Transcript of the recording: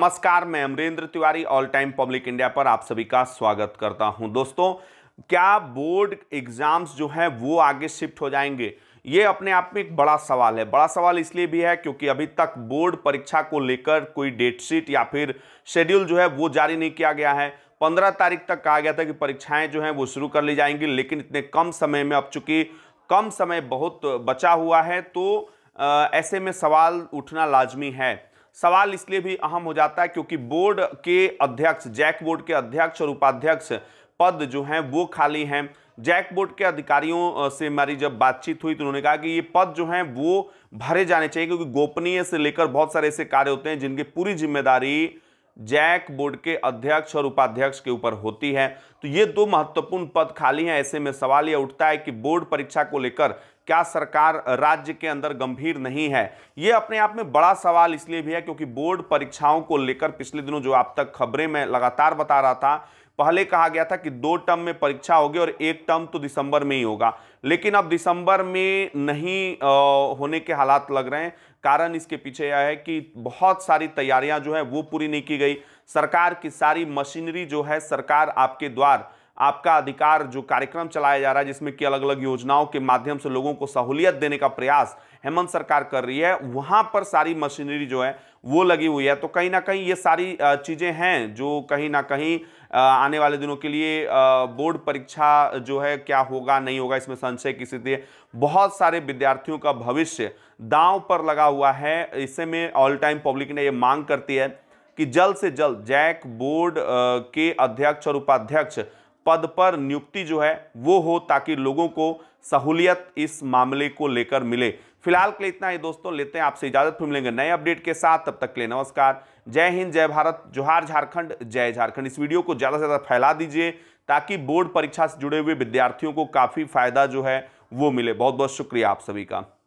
नमस्कार मैं Amrendra Tiwari all time public India पर आप सभी का स्वागत करता हूं दोस्तों क्या बोर्ड एग्जाम्स जो हैं वो आगे शिफ्ट हो जाएंगे ये अपने आप में एक बड़ा सवाल है बड़ा सवाल इसलिए भी है क्योंकि अभी तक बोर्ड परीक्षा को लेकर कोई डेटशीट या फिर शेड्यूल जो है वो जारी नहीं किया गया है पंद्रह तारीख तक कहा गया था कि परीक्षाएं जो हैं वो शुरू कर ली जाएंगी लेकिन इतने कम समय में अब चूंकि कम समय बहुत बचा हुआ है तो ऐसे में सवाल उठना लाजमी है सवाल इसलिए भी अहम हो जाता है क्योंकि बोर्ड के अध्यक्ष जैक बोर्ड के अध्यक्ष और उपाध्यक्ष पद जो हैं वो खाली हैं जैक बोर्ड के अधिकारियों से हमारी जब बातचीत हुई तो उन्होंने कहा कि ये पद जो हैं वो भरे जाने चाहिए क्योंकि गोपनीय से लेकर बहुत सारे ऐसे कार्य होते हैं जिनकी पूरी जिम्मेदारी जैक बोर्ड के अध्यक्ष और उपाध्यक्ष के ऊपर होती है तो ये दो महत्वपूर्ण पद खाली हैं ऐसे में सवाल यह उठता है कि बोर्ड परीक्षा को लेकर क्या सरकार राज्य के अंदर गंभीर नहीं है ये अपने आप में बड़ा सवाल इसलिए भी है क्योंकि बोर्ड परीक्षाओं को लेकर पिछले दिनों जो आप तक खबरें में लगातार बता रहा था पहले कहा गया था कि दो टर्म में परीक्षा होगी और एक टर्म तो दिसंबर में ही होगा लेकिन अब दिसंबर में नहीं होने के हालात लग रहे हैं कारण इसके पीछे यह है कि बहुत सारी तैयारियां जो है वो पूरी नहीं की गई सरकार की सारी मशीनरी जो है सरकार आपके द्वार आपका अधिकार जो कार्यक्रम चलाया जा रहा है जिसमें कि अलग अलग योजनाओं के माध्यम से लोगों को सहूलियत देने का प्रयास हेमंत सरकार कर रही है वहां पर सारी मशीनरी जो है वो लगी हुई है तो कहीं ना कहीं ये सारी चीज़ें हैं जो कहीं ना कहीं आने वाले दिनों के लिए बोर्ड परीक्षा जो है क्या होगा नहीं होगा इसमें संशय की स्थिति बहुत सारे विद्यार्थियों का भविष्य दांव पर लगा हुआ है इससे में ऑल टाइम पब्लिक ने ये मांग करती है कि जल्द से जल्द जैक बोर्ड के अध्यक्ष और उपाध्यक्ष पद पर नियुक्ति जो है वो हो ताकि लोगों को सहूलियत इस मामले को लेकर मिले फिलहाल के लिए इतना ही दोस्तों लेते हैं आपसे इजाजत फिर मिलेंगे नए अपडेट के साथ तब तक के लिए नमस्कार जय हिंद जय भारत जोहार झारखंड जय झारखंड इस वीडियो को ज़्यादा से ज़्यादा फैला दीजिए ताकि बोर्ड परीक्षा से जुड़े हुए विद्यार्थियों को काफ़ी फायदा जो है वो मिले बहुत बहुत शुक्रिया आप सभी का